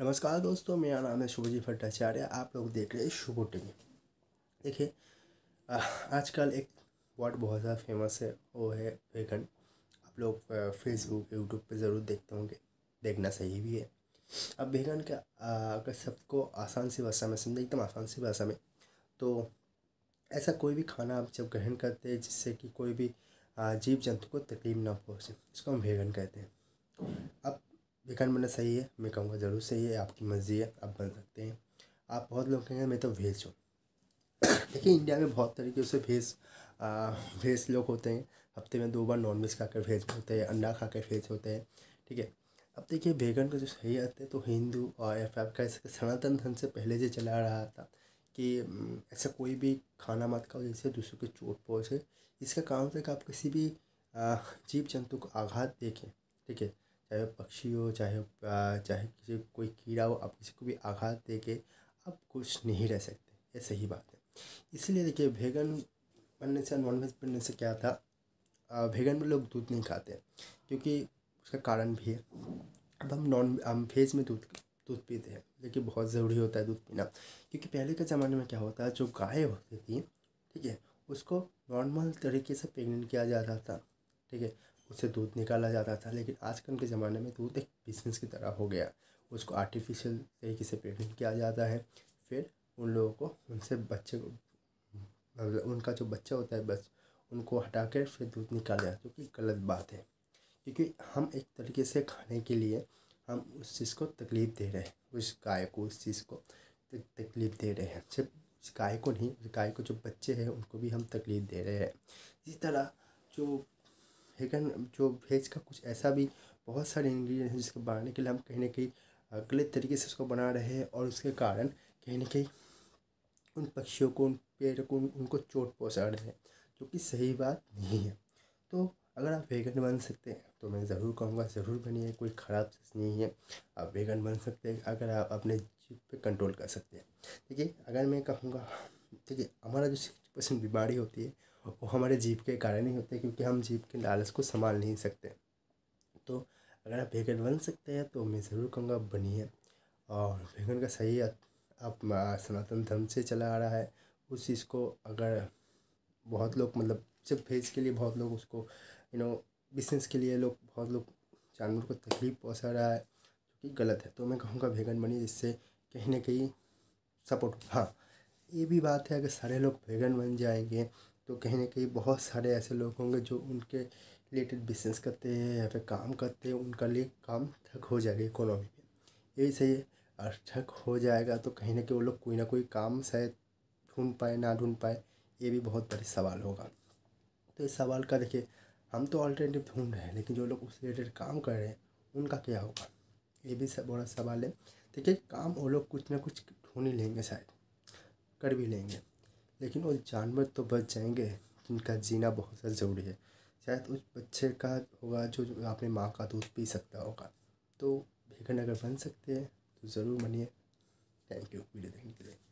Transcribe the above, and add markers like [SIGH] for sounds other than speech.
नमस्कार दोस्तों मेरा नाम है शुभजी भट्टाचार्य आप लोग देख रहे हैं शुभो टीवी देखिए आजकल एक वर्ड बहुत ज़्यादा फेमस है वो है वेगन आप लोग फेसबुक यूट्यूब पे ज़रूर देखते होंगे देखना सही भी है अब वेगन का अगर सबको आसान सी भाषा में समझे एकदम आसान सी भाषा में तो ऐसा कोई भी खाना आप जब ग्रहण करते हैं जिससे कि कोई भी जीव जंतु को तकलीफ ना पहुँचे इसको हम वेगन कहते हैं चिकन बना सही है मैं कहूँगा ज़रूर सही है आपकी मर्ज़ी है आप बन सकते हैं आप बहुत लोग कहेंगे मैं तो भेज हूँ [COUGHS] देखिए इंडिया में बहुत तरीके से भेज भेज लोग होते हैं हफ्ते में दो बार नॉन वेज खा कर भेज होते हैं अंडा खा कर भेज होते हैं ठीक है अब देखिए वेगन का जो सही आते है तो हिंदू और या फिर आपका सनातन धन से पहले से चला रहा था कि ऐसा कोई भी खाना मत खाओ जिससे दूसरों के चोट पहुँचे इसका काम था तो कि आप किसी भी जीव जंतु को आघात देखें ठीक है चाहे वो पक्षी हो चाहे चाहे किसी कोई कीड़ा हो आप किसी को भी आघात दे के आप खुश नहीं रह सकते ये सही बात है इसीलिए देखिए वेगन बनने से नॉन वेज बनने से क्या था वेगन में लोग दूध नहीं खाते क्योंकि उसका कारण भी है अब हम नॉन हम वेज में दूध दूध पीते हैं लेकिन बहुत ज़रूरी होता है दूध पीना क्योंकि पहले के ज़माने में क्या होता है जो गाय होती थी ठीक है उसको नॉर्मल तरीके से प्रेगनेंट किया जाता था ठीक है उससे दूध निकाला जाता था लेकिन आजकल के ज़माने में दूध एक बिजनेस की तरह हो गया उसको आर्टिफिशियल तरीके से पेमेंट किया जाता है फिर उन लोगों को उनसे बच्चे को मतलब उनका जो बच्चा होता है बस उनको हटा कर फिर दूध निकाल जाए जो कि गलत बात है क्योंकि हम एक तरीके से खाने के लिए हम उस चीज़ को तकलीफ़ दे रहे हैं उस गाय को उस चीज़ को तकलीफ़ दे रहे हैं सिर्फ उस गाय को नहीं उस गाय को जो बच्चे हैं उनको भी हम तकलीफ़ दे रहे हैं इसी तरह जो वेगन जो वेज का कुछ ऐसा भी बहुत सारे इंग्रेडिएंट हैं जिसको बनाने के लिए हम कहीं ना कहीं गलत तरीके से उसको बना रहे हैं और उसके कारण कहीं ना कहीं उन पक्षियों को उन पेड़ को उन, उनको चोट पहुँचा रहे हैं जो कि सही बात नहीं है तो अगर आप वेगन बन सकते हैं तो मैं ज़रूर कहूँगा ज़रूर बनिए कोई ख़राब चीज़ नहीं है आप वेगन बन सकते हैं अगर आप अपने जीप पे कंट्रोल कर सकते हैं देखिए अगर मैं कहूँगा देखिए हमारा जो सिक्सटी परसेंट बीमारी होती है वो हमारे जीप के कारण ही होते हैं क्योंकि हम जीप के लालच को संभाल नहीं सकते तो अगर आप वेगन बन सकते हैं तो मैं ज़रूर कहूँगा बनिए और वेगन का सही आप सनातन धर्म से चला आ रहा है उस चीज़ को अगर बहुत लोग मतलब सिर्फ भेज के लिए बहुत लोग उसको यू नो बिजनेस के लिए लोग बहुत लोग जानवर को तकलीफ पहुँचा रहा है जो कि गलत है तो मैं कहूँगा वेगन बनिए जिससे कहीं ना कहीं सपोर्ट हाँ ये भी बात है अगर सारे लोग वेगन बन जाएंगे तो कहीं ना कहीं बहुत सारे ऐसे लोग होंगे जो उनके रिलेटेड बिजनेस करते हैं या फिर काम करते हैं उनका लिए काम ठक हो जाएगा इकोनॉमी में यही सही है और ठक हो जाएगा तो कहीं ना कहीं वो लोग कोई ना कोई काम शायद ढूंढ पाए ना ढूंढ पाए ये भी बहुत बड़ी सवाल होगा तो इस सवाल का देखिए हम तो ऑल्टरनेटिव ढूंढ रहे हैं लेकिन जो लोग उस रिलेटेड काम कर रहे हैं उनका क्या होगा ये भी सब बड़ा सवाल है देखिए काम वो लोग कुछ ना कुछ ढूंढ ही लेंगे शायद कर भी लेंगे लेकिन वो जानवर तो बच जाएंगे जिनका जीना बहुत ज़्यादा ज़रूरी है शायद उस बच्चे का होगा जो अपने माँ का दूध पी सकता होगा तो विवेकानंद अगर बन सकते हैं तो ज़रूर बनिए थैंक यू वीडियो देखने के लिए